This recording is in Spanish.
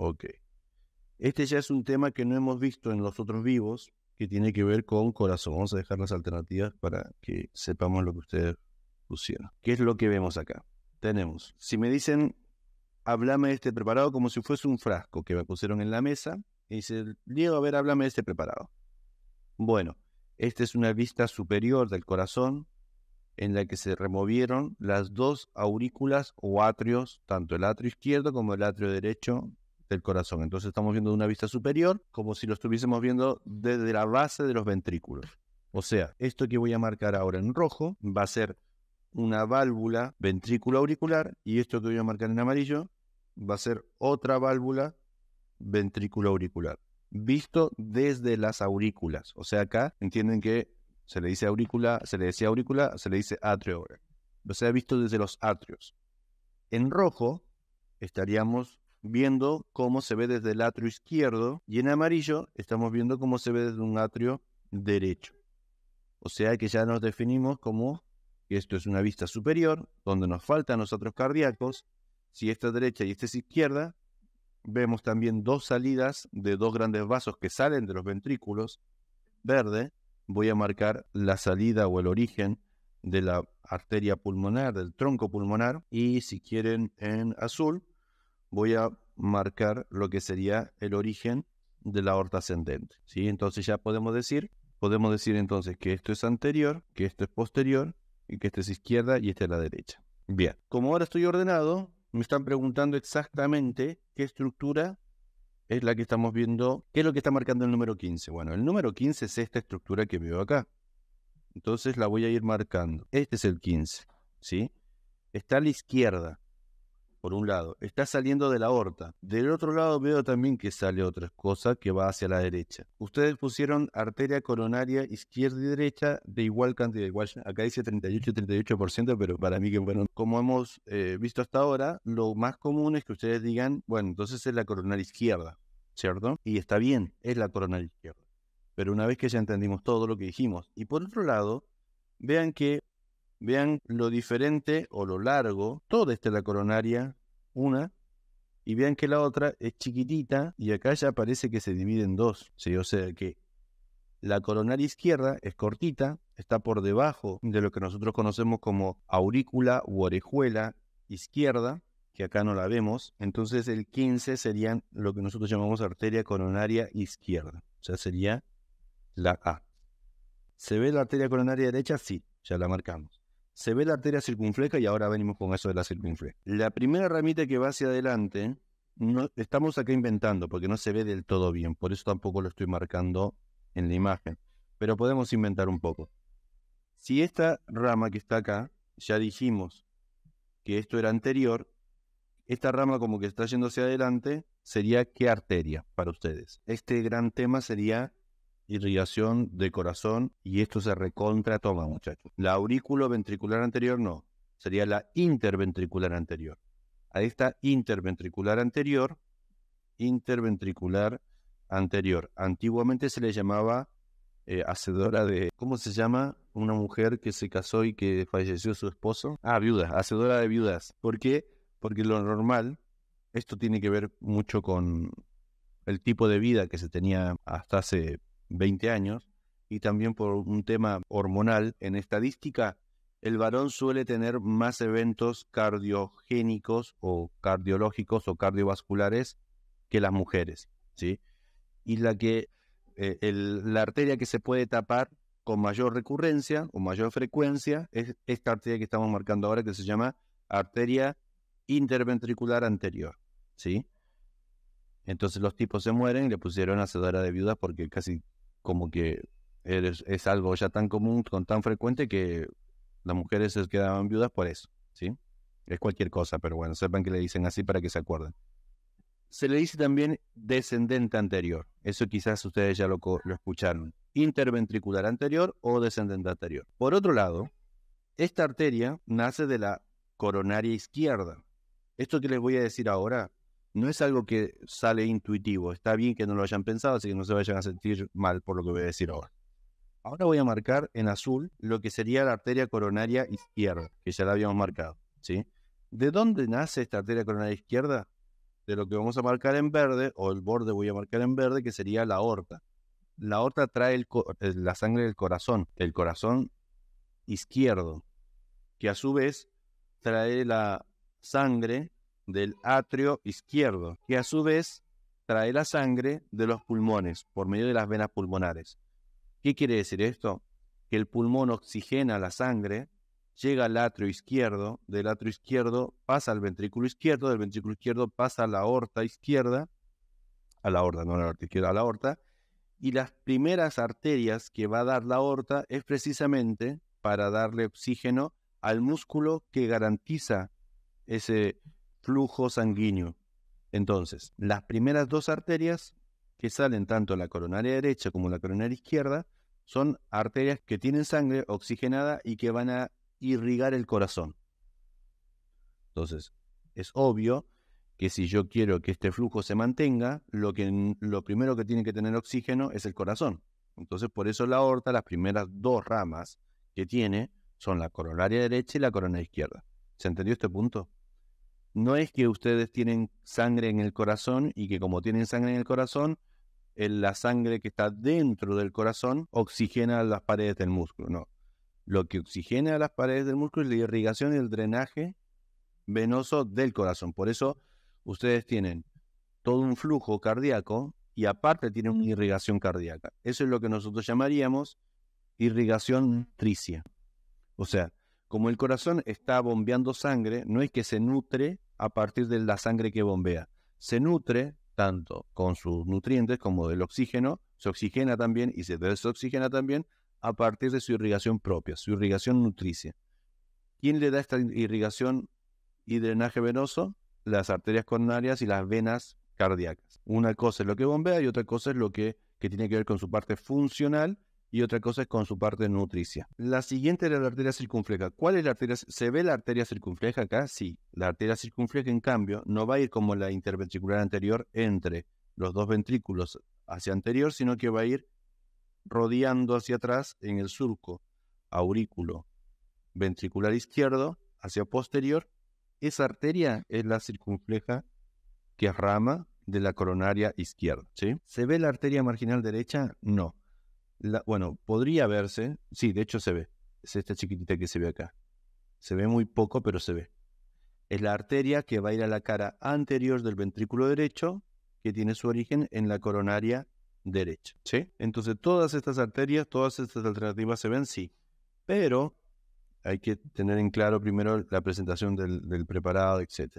Ok. Este ya es un tema que no hemos visto en los otros vivos, que tiene que ver con corazón. Vamos a dejar las alternativas para que sepamos lo que ustedes pusieron. ¿Qué es lo que vemos acá? Tenemos, si me dicen, háblame de este preparado como si fuese un frasco que me pusieron en la mesa, y dice, Diego, a ver, háblame de este preparado. Bueno, esta es una vista superior del corazón en la que se removieron las dos aurículas o atrios, tanto el atrio izquierdo como el atrio derecho del corazón. Entonces estamos viendo de una vista superior, como si lo estuviésemos viendo desde la base de los ventrículos. O sea, esto que voy a marcar ahora en rojo va a ser una válvula ventrículo auricular y esto que voy a marcar en amarillo va a ser otra válvula ventrículo auricular, visto desde las aurículas. O sea, acá entienden que se le dice aurícula, se le decía aurícula, se le dice atrio O sea, visto desde los atrios. En rojo estaríamos viendo cómo se ve desde el atrio izquierdo y en amarillo estamos viendo cómo se ve desde un atrio derecho. O sea que ya nos definimos como esto es una vista superior, donde nos faltan los otros cardíacos. Si esta es derecha y esta es izquierda, vemos también dos salidas de dos grandes vasos que salen de los ventrículos. Verde, voy a marcar la salida o el origen de la arteria pulmonar, del tronco pulmonar. Y si quieren en azul, voy a marcar lo que sería el origen de la aorta ascendente. ¿sí? Entonces ya podemos decir, podemos decir entonces que esto es anterior, que esto es posterior, y que esta es izquierda y esta es la derecha. Bien, como ahora estoy ordenado, me están preguntando exactamente qué estructura es la que estamos viendo, qué es lo que está marcando el número 15. Bueno, el número 15 es esta estructura que veo acá. Entonces la voy a ir marcando. Este es el 15, ¿sí? Está a la izquierda por un lado, está saliendo de la aorta. Del otro lado veo también que sale otra cosa que va hacia la derecha. Ustedes pusieron arteria coronaria izquierda y derecha de igual cantidad. Igual, acá dice 38 y 38%, pero para mí que bueno, como hemos eh, visto hasta ahora, lo más común es que ustedes digan, bueno, entonces es la coronaria izquierda, ¿cierto? Y está bien, es la coronaria izquierda. Pero una vez que ya entendimos todo lo que dijimos. Y por otro lado, vean que vean lo diferente o lo largo, toda esta la coronaria una y vean que la otra es chiquitita y acá ya parece que se divide en dos. O sea que la coronaria izquierda es cortita, está por debajo de lo que nosotros conocemos como aurícula u orejuela izquierda, que acá no la vemos. Entonces el 15 sería lo que nosotros llamamos arteria coronaria izquierda. O sea, sería la A. ¿Se ve la arteria coronaria derecha? Sí, ya la marcamos se ve la arteria circunfleja y ahora venimos con eso de la circunfleja. La primera ramita que va hacia adelante, no, estamos acá inventando porque no se ve del todo bien, por eso tampoco lo estoy marcando en la imagen, pero podemos inventar un poco. Si esta rama que está acá, ya dijimos que esto era anterior, esta rama como que está yendo hacia adelante, sería qué arteria para ustedes. Este gran tema sería irrigación de corazón y esto se recontra toma, muchachos. La aurículo-ventricular anterior no, sería la interventricular anterior. A esta interventricular anterior, interventricular anterior. Antiguamente se le llamaba eh, hacedora de. ¿Cómo se llama? Una mujer que se casó y que falleció su esposo. Ah, viuda, hacedora de viudas. ¿Por qué? Porque lo normal, esto tiene que ver mucho con el tipo de vida que se tenía hasta hace 20 años, y también por un tema hormonal. En estadística, el varón suele tener más eventos cardiogénicos o cardiológicos o cardiovasculares que las mujeres, ¿sí? Y la que eh, la arteria que se puede tapar con mayor recurrencia o mayor frecuencia es esta arteria que estamos marcando ahora que se llama arteria interventricular anterior, ¿sí? Entonces los tipos se mueren y le pusieron cedora de viudas porque casi como que es algo ya tan común, con tan frecuente que las mujeres se quedaban viudas por eso, ¿sí? Es cualquier cosa, pero bueno, sepan que le dicen así para que se acuerden. Se le dice también descendente anterior. Eso quizás ustedes ya lo, lo escucharon. Interventricular anterior o descendente anterior. Por otro lado, esta arteria nace de la coronaria izquierda. Esto que les voy a decir ahora no es algo que sale intuitivo. Está bien que no lo hayan pensado, así que no se vayan a sentir mal por lo que voy a decir ahora. Ahora voy a marcar en azul lo que sería la arteria coronaria izquierda, que ya la habíamos marcado. ¿sí? ¿De dónde nace esta arteria coronaria izquierda? De lo que vamos a marcar en verde, o el borde voy a marcar en verde, que sería la aorta. La aorta trae eh, la sangre del corazón, el corazón izquierdo, que a su vez trae la sangre del atrio izquierdo, que a su vez trae la sangre de los pulmones por medio de las venas pulmonares. ¿Qué quiere decir esto? Que el pulmón oxigena la sangre, llega al atrio izquierdo, del atrio izquierdo pasa al ventrículo izquierdo, del ventrículo izquierdo pasa a la aorta izquierda, a la aorta, no a la aorta izquierda, a la aorta, y las primeras arterias que va a dar la aorta es precisamente para darle oxígeno al músculo que garantiza ese flujo sanguíneo. Entonces, las primeras dos arterias que salen tanto la coronaria derecha como la coronaria izquierda son arterias que tienen sangre oxigenada y que van a irrigar el corazón. Entonces, es obvio que si yo quiero que este flujo se mantenga, lo, que, lo primero que tiene que tener oxígeno es el corazón. Entonces, por eso la aorta, las primeras dos ramas que tiene son la coronaria derecha y la coronaria izquierda. ¿Se entendió este punto? No es que ustedes tienen sangre en el corazón y que como tienen sangre en el corazón, la sangre que está dentro del corazón oxigena las paredes del músculo, no. Lo que oxigena las paredes del músculo es la irrigación y el drenaje venoso del corazón. Por eso ustedes tienen todo un flujo cardíaco y aparte tienen una irrigación cardíaca. Eso es lo que nosotros llamaríamos irrigación tricia. O sea, como el corazón está bombeando sangre, no es que se nutre a partir de la sangre que bombea. Se nutre tanto con sus nutrientes como del oxígeno, se oxigena también y se desoxigena también a partir de su irrigación propia, su irrigación nutricia. ¿Quién le da esta irrigación y drenaje venoso? Las arterias coronarias y las venas cardíacas. Una cosa es lo que bombea y otra cosa es lo que, que tiene que ver con su parte funcional y otra cosa es con su parte nutricia. La siguiente era la arteria circunfleja. ¿Cuál es la arteria? ¿Se ve la arteria circunfleja acá? Sí. La arteria circunfleja, en cambio, no va a ir como la interventricular anterior entre los dos ventrículos hacia anterior, sino que va a ir rodeando hacia atrás en el surco aurículo ventricular izquierdo hacia posterior. Esa arteria es la circunfleja que rama de la coronaria izquierda. ¿sí? ¿Se ve la arteria marginal derecha? No bueno, podría verse, sí, de hecho se ve, es esta chiquitita que se ve acá. Se ve muy poco, pero se ve. Es la arteria que va a ir a la cara anterior del ventrículo derecho, que tiene su origen en la coronaria derecha. Entonces, todas estas arterias, todas estas alternativas se ven, sí. Pero hay que tener en claro primero la presentación del, del preparado, etc.